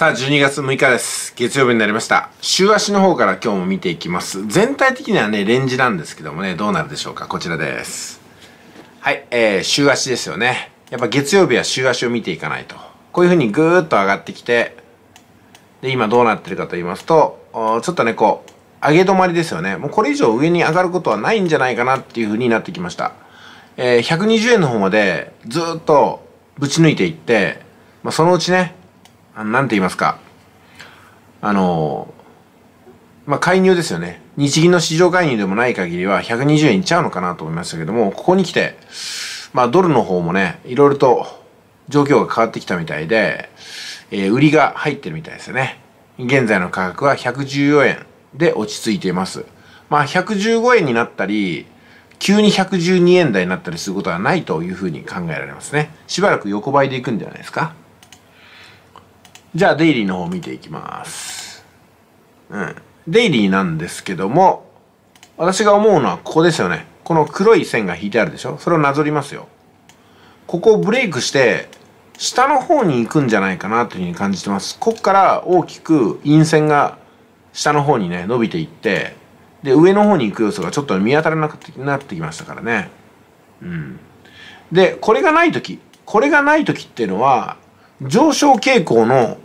さあ、12月6日です。月曜日になりました。週足の方から今日も見ていきます。全体的にはね、レンジなんですけどもね、どうなるでしょうか。こちらです。はい、えー、週足ですよね。やっぱ月曜日は週足を見ていかないと。こういう風にぐーっと上がってきて、で、今どうなってるかと言いますと、ちょっとね、こう、上げ止まりですよね。もうこれ以上上に上がることはないんじゃないかなっていう風になってきました。えー、120円の方までずっとぶち抜いていって、まあ、そのうちね、何て言いますか、あの、まあ、介入ですよね。日銀の市場介入でもない限りは120円いっちゃうのかなと思いましたけども、ここに来て、まあ、ドルの方もね、いろいろと状況が変わってきたみたいで、えー、売りが入ってるみたいですよね。現在の価格は114円で落ち着いています。まあ、115円になったり、急に112円台になったりすることはないというふうに考えられますね。しばらく横ばいでいくんじゃないですか。じゃあ、デイリーの方見ていきます。うん。デイリーなんですけども、私が思うのはここですよね。この黒い線が引いてあるでしょそれをなぞりますよ。ここをブレイクして、下の方に行くんじゃないかなというふうに感じてます。こっから大きく陰線が下の方にね、伸びていって、で、上の方に行く要素がちょっと見当たらなくなってきましたからね。うん。で、これがない時、これがない時っていうのは、上昇傾向の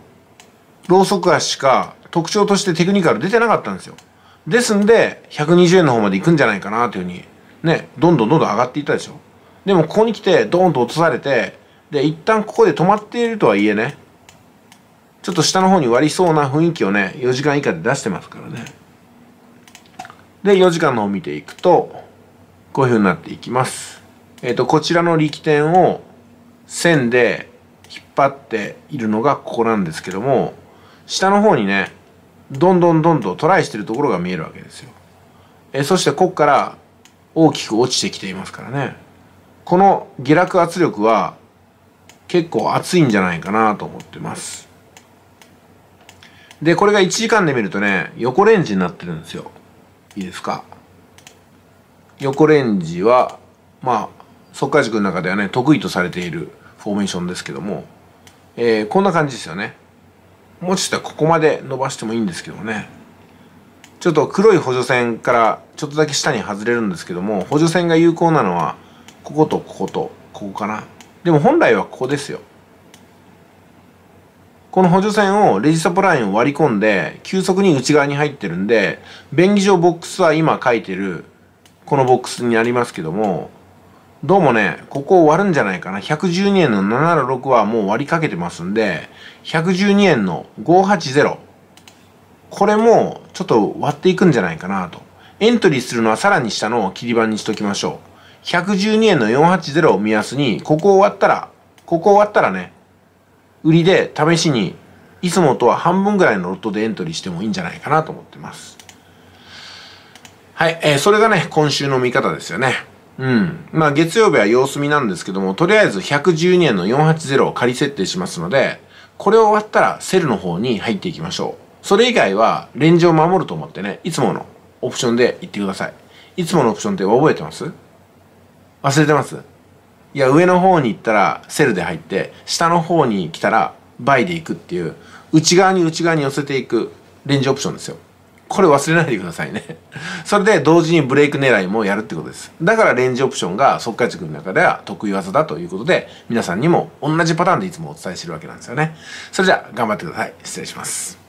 ローソク足しか特徴としてテクニカル出てなかったんですよ。ですんで、120円の方まで行くんじゃないかなというふうに、ね、どんどんどんどん上がっていったでしょ。でもここに来て、ドーンと落とされて、で、一旦ここで止まっているとはいえね、ちょっと下の方に割りそうな雰囲気をね、4時間以下で出してますからね。で、4時間の方を見ていくと、こういうふうになっていきます。えっ、ー、と、こちらの力点を線で引っ張っているのがここなんですけども下の方にねどんどんどんどんトライしてるところが見えるわけですよえそしてこっから大きく落ちてきていますからねこの下落圧力は結構熱いんじゃないかなと思ってますでこれが1時間で見るとね横レンジになってるんですよいいですか横レンジはまあ速稼塾の中ではね得意とされているフォーメーションですけども、えー、こんな感じですよねもしかしたらここまで伸ばしてもいいんですけどもねちょっと黒い補助線からちょっとだけ下に外れるんですけども補助線が有効なのはこことこことここかなでも本来はここですよこの補助線をレジサポラインを割り込んで急速に内側に入ってるんで便宜上ボックスは今書いてるこのボックスになりますけどもどうもね、ここを割るんじゃないかな。112円の706はもう割りかけてますんで、112円の580。これもちょっと割っていくんじゃないかなと。エントリーするのはさらに下の切り板にしときましょう。112円の480を目安に、ここを割ったら、ここを割ったらね、売りで試しに、いつもとは半分ぐらいのロットでエントリーしてもいいんじゃないかなと思ってます。はい、えー、それがね、今週の見方ですよね。うん。まあ月曜日は様子見なんですけども、とりあえず112円の480を仮設定しますので、これを終わったらセルの方に入っていきましょう。それ以外はレンジを守ると思ってね、いつものオプションで行ってください。いつものオプションって覚えてます忘れてますいや、上の方に行ったらセルで入って、下の方に来たらバイで行くっていう、内側に内側に寄せていくレンジオプションですよ。これ忘れないでくださいねそれで同時にブレイク狙いもやるってことです。だからレンジオプションが速回軸の中では得意技だということで、皆さんにも同じパターンでいつもお伝えしてるわけなんですよね。それじゃあ頑張ってください。失礼します。